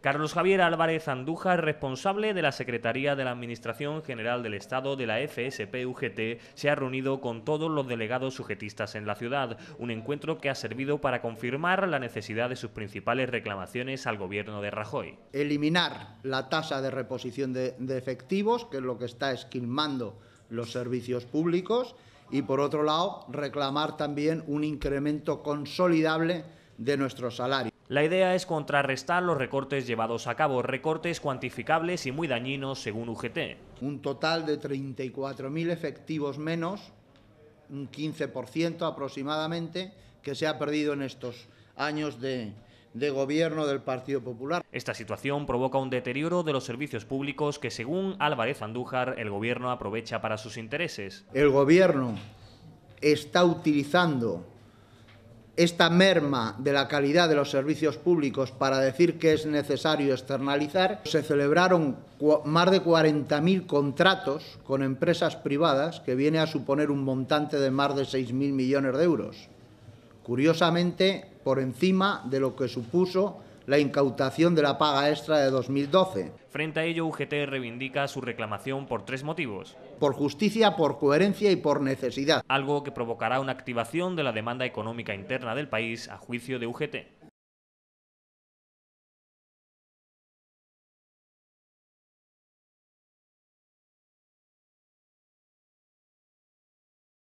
Carlos Javier Álvarez Anduja, responsable de la Secretaría de la Administración General del Estado de la FSP-UGT, se ha reunido con todos los delegados sujetistas en la ciudad, un encuentro que ha servido para confirmar la necesidad de sus principales reclamaciones al gobierno de Rajoy. Eliminar la tasa de reposición de, de efectivos, que es lo que está esquilmando los servicios públicos, y por otro lado, reclamar también un incremento consolidable de nuestro salario. La idea es contrarrestar los recortes llevados a cabo, recortes cuantificables y muy dañinos según UGT. Un total de 34.000 efectivos menos, un 15% aproximadamente, que se ha perdido en estos años de, de gobierno del Partido Popular. Esta situación provoca un deterioro de los servicios públicos que, según Álvarez Andújar, el gobierno aprovecha para sus intereses. El gobierno está utilizando esta merma de la calidad de los servicios públicos para decir que es necesario externalizar, se celebraron más de 40.000 contratos con empresas privadas, que viene a suponer un montante de más de 6.000 millones de euros. Curiosamente, por encima de lo que supuso la incautación de la paga extra de 2012. Frente a ello, UGT reivindica su reclamación por tres motivos. Por justicia, por coherencia y por necesidad. Algo que provocará una activación de la demanda económica interna del país a juicio de UGT.